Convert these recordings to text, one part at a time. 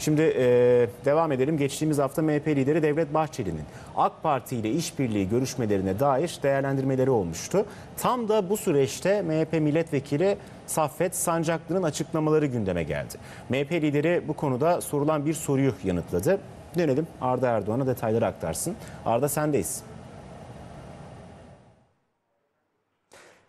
Şimdi e, devam edelim. Geçtiğimiz hafta MHP lideri Devlet Bahçeli'nin AK Parti ile işbirliği görüşmelerine dair değerlendirmeleri olmuştu. Tam da bu süreçte MHP milletvekili Saffet Sancaklı'nın açıklamaları gündeme geldi. MHP lideri bu konuda sorulan bir soruyu yanıtladı. Dönelim Arda Erdoğan'a detayları aktarsın. Arda sendeyiz.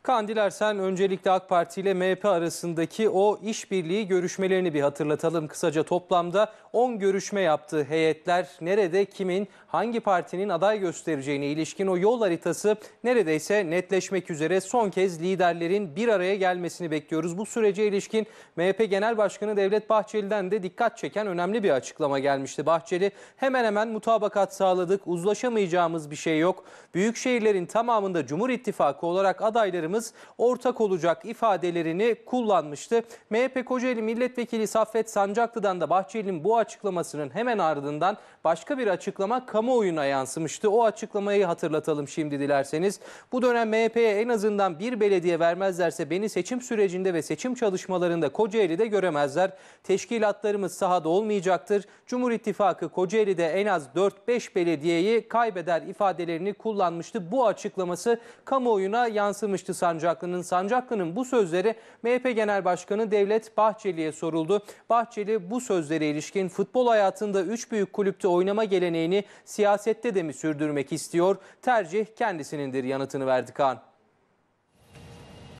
Kandiler, sen öncelikle AK Parti ile MHP arasındaki o işbirliği görüşmelerini bir hatırlatalım. Kısaca toplamda 10 görüşme yaptı. heyetler nerede kimin hangi partinin aday göstereceğine ilişkin o yol haritası neredeyse netleşmek üzere son kez liderlerin bir araya gelmesini bekliyoruz. Bu sürece ilişkin MHP Genel Başkanı Devlet Bahçeli'den de dikkat çeken önemli bir açıklama gelmişti. Bahçeli hemen hemen mutabakat sağladık uzlaşamayacağımız bir şey yok. Büyük şehirlerin tamamında Cumhur İttifakı olarak adaylarımız yalnız ortak olacak ifadelerini kullanmıştı. MHP Kocaeli Milletvekili Saffet Sancaklı'dan da Bahçeli'nin bu açıklamasının hemen ardından başka bir açıklama kamuoyuna yansımıştı. O açıklamayı hatırlatalım şimdi dilerseniz. Bu dönem MHP'ye en azından bir belediye vermezlerse beni seçim sürecinde ve seçim çalışmalarında Kocaeli'de göremezler. Teşkilatlarımız sahada olmayacaktır. Cumhur İttifakı Kocaeli'de en az 4-5 belediyeyi kaybeder ifadelerini kullanmıştı. Bu açıklaması kamuoyuna yansımıştı. Sancaklı'nın Sancaklı'nın bu sözleri MHP Genel Başkanı Devlet Bahçeli'ye soruldu. Bahçeli bu sözlere ilişkin futbol hayatında 3 büyük kulüpte oynama geleneğini siyasette de mi sürdürmek istiyor? Tercih kendisinindir yanıtını verdi Kaan.